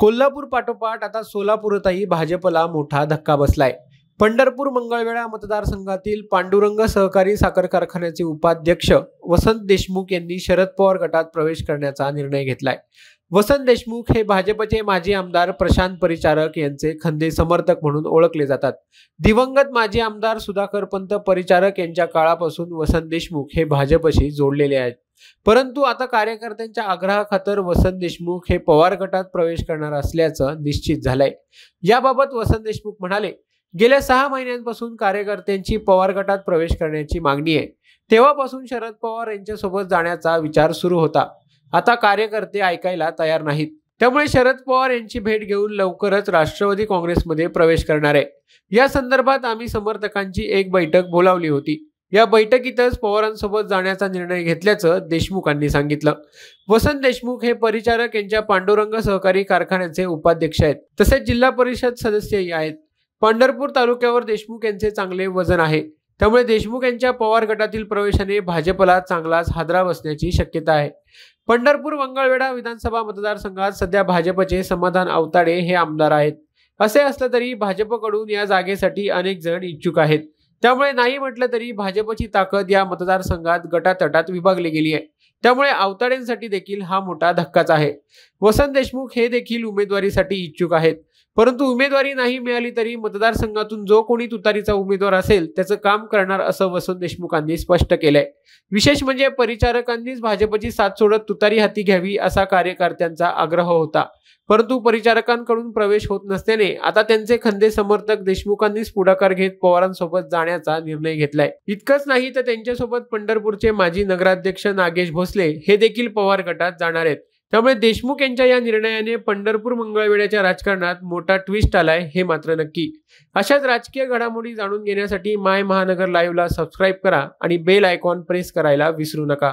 कोल्हापूर पाठोपाठ आता सोलापूरतही भाजपला मोठा धक्का बसलाय पंढरपूर मंगळवेळा मतदारसंघातील पांडुरंग सहकारी साखर कारखान्याचे उपाध्यक्ष वसंत देशमुख यांनी शरद पवार गटात प्रवेश करण्याचा निर्णय घेतलाय वसंत देशमुख हे भाजपचे माजी आमदार प्रशांत परिचारक यांचे खंदे समर्थक म्हणून ओळखले जातात दिवंगत माजी आमदार सुधाकर पंत परिचारक यांच्या काळापासून वसंत देशमुख हे भाजपशी जोडलेले आहेत परंतु आता कार्यकर्त्यांच्या आग्रहाखातर वसंत देशमुख हे पवार गटात प्रवेश करणार असल्याचं निश्चित झालंय याबाबत वसंत देशमुख म्हणाले गेल्या सहा महिन्यांपासून कार्यकर्त्यांची पवार गटात प्रवेश करण्याची मागणी आहे तेव्हापासून शरद पवार यांच्यासोबत जाण्याचा विचार सुरू होता आता कार्यकर्ते ऐकायला तयार नाहीत त्यामुळे शरद पवार यांची भेट घेऊन लवकरच राष्ट्रवादी काँग्रेसमध्ये प्रवेश करणार आहे या संदर्भात आम्ही समर्थकांची एक बैठक बोलावली होती या बैठकीतच पवारांसोबत जाण्याचा निर्णय घेतल्याचं देशमुखांनी सांगितलं वसंत देशमुख हे परिचारक यांच्या पांडुरंग सहकारी कारखान्याचे उपाध्यक्ष आहेत तसेच जिल्हा परिषद सदस्यही आहेत पंढरपूर तालुक्यावर देशमुख यांचे चांगले वजन आहे त्यामुळे देशमुख यांच्या पवार गटातील प्रवेशाने भाजपला चांगलाच हादरा बसण्याची शक्यता आहे पंढरपूर मंगळवेढा विधानसभा मतदारसंघात सध्या भाजपचे समाधान अवताडे हे आमदार आहेत असे असलं तरी भाजपकडून या जागेसाठी अनेक जण इच्छुक आहेत त्यामुळे नाही म्हटलं तरी भाजपची ताकद या मतदारसंघात गटातटात विभागली गेली आहे त्यामुळे अवताडेंसाठी देखील हा मोठा धक्काच आहे वसंत देशमुख हे देखील उमेदवारीसाठी इच्छुक आहेत परंतु उमेदवारी नाही मिळाली तरी मतदारसंघातून जो कोणी तुतारीचा उमेदवार असेल त्याचं काम करणार असं वसंत देशमुखांनी स्पष्ट केलंय विशेष म्हणजे परिचारकांनीच भाजपची साथ सोडत तुतारी हाती घ्यावी असा कार्यकर्त्यांचा आग्रह होता परंतु परिचारकांकडून प्रवेश होत नसल्याने आता त्यांचे खंदे समर्थक देशमुखांनीच पुढाकार घेत पवारांसोबत जाण्याचा निर्णय घेतलाय इतकंच नाही तर त्यांच्यासोबत पंढरपूरचे माजी नगराध्यक्ष नागेश भोसले हे देखील पवार गटात जाणार आहेत त्यामुळे देशमुख यांच्या या निर्णयाने पंढरपूर मंगळवेड्याच्या राजकारणात मोठा ट्विस्ट आलाय हे मात्र नक्की अशाच राजकीय घडामोडी जाणून घेण्यासाठी माय महानगर लाईव्हला सबस्क्राईब करा आणि बेल आयकॉन प्रेस करायला विसरू नका